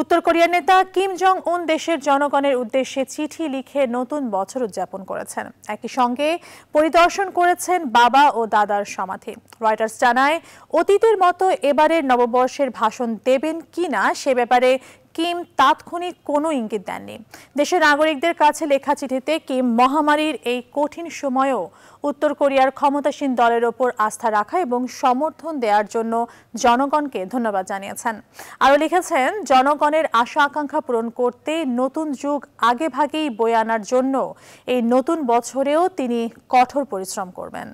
উত্তর কোরিয়ার নেতা কিম জং উন দেশের জনগণের উদ্দেশ্যে চিঠি লিখে নতুন বছর উদযাপন করেছেন একই সঙ্গে পরিদর্শন করেছেন বাবা ও দাদার সমাধি রয়টার্স জানায় অতীতের মতো এবারের নববর্ষের ভাষণ দেবেন কিনা সে ব্যাপারে কিম তাৎক্ষণিক কোনো ইঙ্গিত দেননি দেশের নাগরিকদের কাছে লেখা চিঠিতে কিম মহামারীর এই কঠিন সময়েও উত্তর কোরিয়ার ক্ষমতাসীন দলের ওপর আস্থা রাখা এবং সমর্থন দেওয়ার জন্য জনগণকে ধন্যবাদ জানিয়েছেন আরও লিখেছেন জনগণের আশা আকাঙ্ক্ষা পূরণ করতে নতুন যুগ আগেভাগেই বয়ে আনার জন্য এই নতুন বছরেও তিনি কঠোর পরিশ্রম করবেন